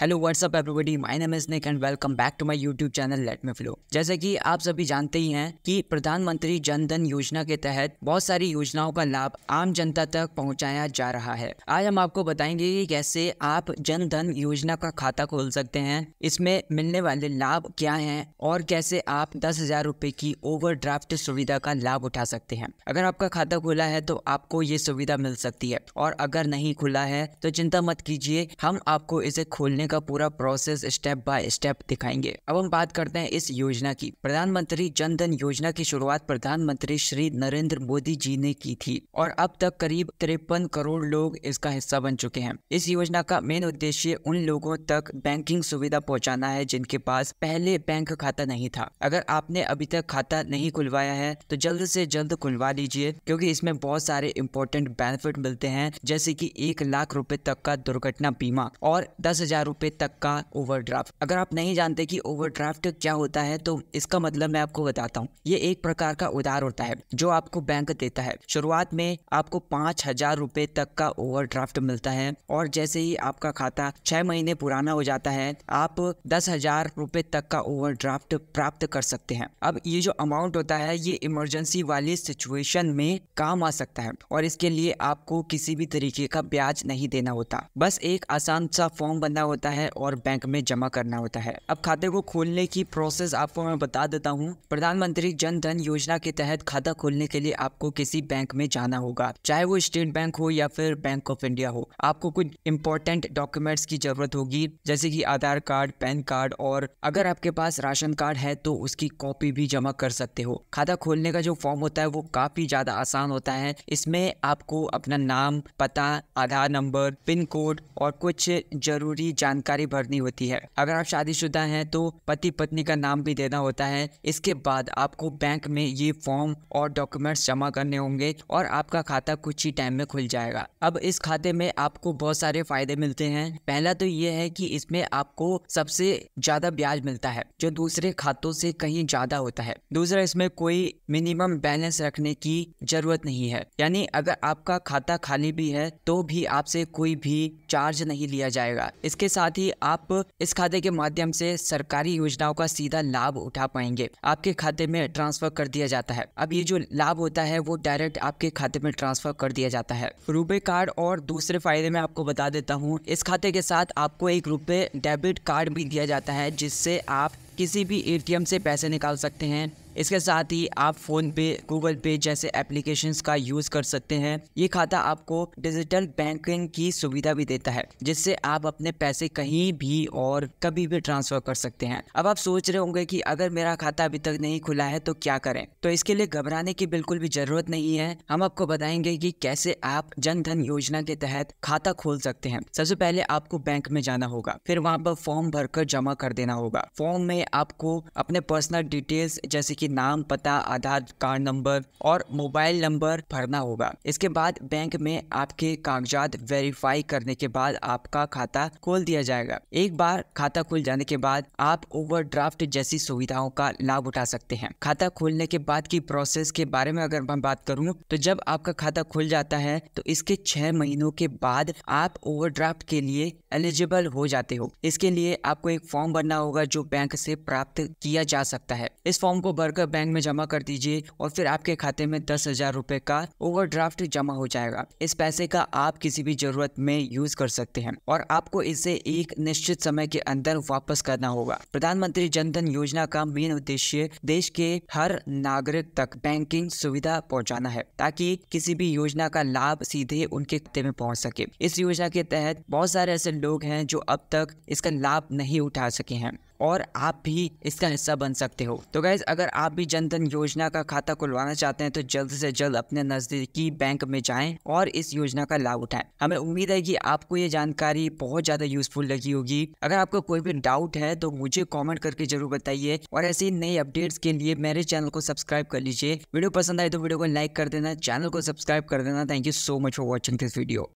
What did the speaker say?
hello what's up everybody my name is Nick and welcome back to my YouTube channel let me flow जैसे कि आप सभी जानते ही हैं कि प्रधानमंत्री जन धन योजना के तहत बहुत सारी योजनाओं का लाभ आम जनता तक पहुंचाया जा रहा है आज हम आपको बताएंगे कि कैसे आप जन धन योजना का खाता खोल सकते हैं इसमें मिलने वाले लाभ क्या है और कैसे आप दस हजार रूपए की ओवर सुविधा का लाभ उठा सकते हैं अगर आपका खाता खुला है तो आपको ये सुविधा मिल सकती है और अगर नहीं खुला है तो चिंता मत कीजिए हम आपको इसे खोलने करने का पूरा प्रोसेस स्टेप बाय स्टेप दिखाएंगे अब हम बात करते हैं इस योजना की प्रधानमंत्री जन धन योजना की शुरुआत प्रधानमंत्री श्री नरेंद्र मोदी जी ने की थी और अब तक करीब तिरपन करोड़ लोग इसका हिस्सा बन चुके हैं इस योजना का मेन उद्देश्य उन लोगों तक बैंकिंग सुविधा पहुंचाना है जिनके पास पहले बैंक खाता नहीं था अगर आपने अभी तक खाता नहीं खुलवाया है तो जल्द से जल्द खुलवा लीजिए क्योंकि इसमें बहुत सारे इम्पोर्टेंट बेनिफिट मिलते हैं जैसे की एक लाख रूपए तक का दुर्घटना बीमा और दस हजार रुपए तक का ओवरड्राफ्ट अगर आप नहीं जानते कि ओवरड्राफ्ट क्या होता है तो इसका मतलब मैं आपको बताता हूँ ये एक प्रकार का उधार होता है जो आपको बैंक देता है शुरुआत में आपको पाँच हजार रूपए तक का ओवरड्राफ्ट मिलता है और जैसे ही आपका खाता छह महीने पुराना हो जाता है आप दस हजार रुपये तक का ओवरड्राफ्ट प्राप्त कर सकते हैं अब ये जो अमाउंट होता है ये इमरजेंसी वाली सिचुएशन में काम आ सकता है और इसके लिए आपको किसी भी तरीके का ब्याज नहीं देना होता बस एक आसान सा फॉर्म बना होता होता है और बैंक में जमा करना होता है अब खाते को खोलने की प्रोसेस आपको मैं बता देता हूँ प्रधानमंत्री जन धन योजना के तहत खाता खोलने के लिए आपको किसी बैंक में जाना होगा चाहे वो स्टेट बैंक हो या फिर बैंक ऑफ इंडिया हो आपको कुछ इम्पोर्टेंट डॉक्यूमेंट्स की जरूरत होगी जैसे की आधार कार्ड पैन कार्ड और अगर आपके पास राशन कार्ड है तो उसकी कॉपी भी जमा कर सकते हो खाता खोलने का जो फॉर्म होता है वो काफी ज्यादा आसान होता है इसमें आपको अपना नाम पता आधार नंबर पिन कोड और कुछ जरूरी जान जानकारी भरनी होती है अगर आप शादीशुदा हैं तो पति पत्नी का नाम भी देना होता है इसके बाद आपको बैंक में ये फॉर्म और डॉक्यूमेंट्स जमा करने होंगे और आपका खाता कुछ ही टाइम में खुल जाएगा अब इस खाते में आपको बहुत सारे फायदे मिलते हैं पहला तो ये है की इसमें आपको सबसे ज्यादा ब्याज मिलता है जो दूसरे खातों से कहीं ज्यादा होता है दूसरा इसमें कोई मिनिमम बैलेंस रखने की जरूरत नहीं है यानी अगर आपका खाता खाली भी है तो भी आपसे कोई भी चार्ज नहीं लिया जाएगा इसके साथ साथ ही आप इस खाते के माध्यम से सरकारी योजनाओं का सीधा लाभ उठा पाएंगे आपके खाते में ट्रांसफर कर दिया जाता है अब ये जो लाभ होता है वो डायरेक्ट आपके खाते में ट्रांसफर कर दिया जाता है रूपे कार्ड और दूसरे फायदे में आपको बता देता हूँ इस खाते के साथ आपको एक रुपए डेबिट कार्ड भी दिया जाता है जिससे आप किसी भी एटीएम से पैसे निकाल सकते हैं इसके साथ ही आप फ़ोन पे गूगल पे जैसे एप्लीकेशन का यूज़ कर सकते हैं ये खाता आपको डिजिटल बैंकिंग की सुविधा भी देता है जिससे आप अपने पैसे कहीं भी और कभी भी ट्रांसफ़र कर सकते हैं अब आप सोच रहे होंगे कि अगर मेरा खाता अभी तक नहीं खुला है तो क्या करें तो इसके लिए घबराने की बिल्कुल भी ज़रूरत नहीं है हम आपको बताएंगे कि कैसे आप जन धन योजना के तहत खाता खोल सकते हैं सबसे पहले आपको बैंक में जाना होगा फिर वहाँ पर फॉर्म भरकर जमा कर देना होगा फॉर्म में आपको अपने पर्सनल डिटेल्स जैसे कि कि नाम पता आधार कार्ड नंबर और मोबाइल नंबर भरना होगा इसके बाद बैंक में आपके कागजात वेरीफाई करने के बाद आपका खाता खोल दिया जाएगा एक बार खाता खुल जाने के बाद आप ओवरड्राफ्ट जैसी सुविधाओं का लाभ उठा सकते हैं खाता खोलने के बाद की प्रोसेस के बारे में अगर मैं बात करूँ तो जब आपका खाता खुल जाता है तो इसके छह महीनों के बाद आप ओवरड्राफ्ट के लिए एलिजिबल हो जाते हो इसके लिए आपको एक फॉर्म भरना होगा जो बैंक से प्राप्त किया जा सकता है इस फॉर्म को भर जाकर बैंक में जमा कर दीजिए और फिर आपके खाते में दस हजार रूपए का ओवरड्राफ्ट जमा हो जाएगा इस पैसे का आप किसी भी जरूरत में यूज कर सकते हैं और आपको इसे एक निश्चित समय के अंदर वापस करना होगा प्रधानमंत्री जनधन योजना का मेन उद्देश्य देश के हर नागरिक तक बैंकिंग सुविधा पहुँचाना है ताकि किसी भी योजना का लाभ सीधे उनके खाते में पहुँच सके इस योजना के तहत बहुत सारे ऐसे लोग हैं जो अब तक इसका लाभ नहीं उठा सके हैं और आप भी इसका हिस्सा बन सकते हो तो गैस अगर आप भी जनधन योजना का खाता खुलवाना चाहते हैं तो जल्द से जल्द अपने नजदीकी बैंक में जाएं और इस योजना का लाभ उठाएं हमें उम्मीद है कि आपको ये जानकारी बहुत ज्यादा यूजफुल लगी होगी अगर आपको कोई भी डाउट है तो मुझे कॉमेंट करके जरूर बताइए और ऐसे नए नई अपडेट्स के लिए मेरे चैनल को सब्सक्राइब कर लीजिए वीडियो पसंद आए तो वीडियो को लाइक कर देना चैनल को सब्सक्राइब कर देना thank you so much for watching this video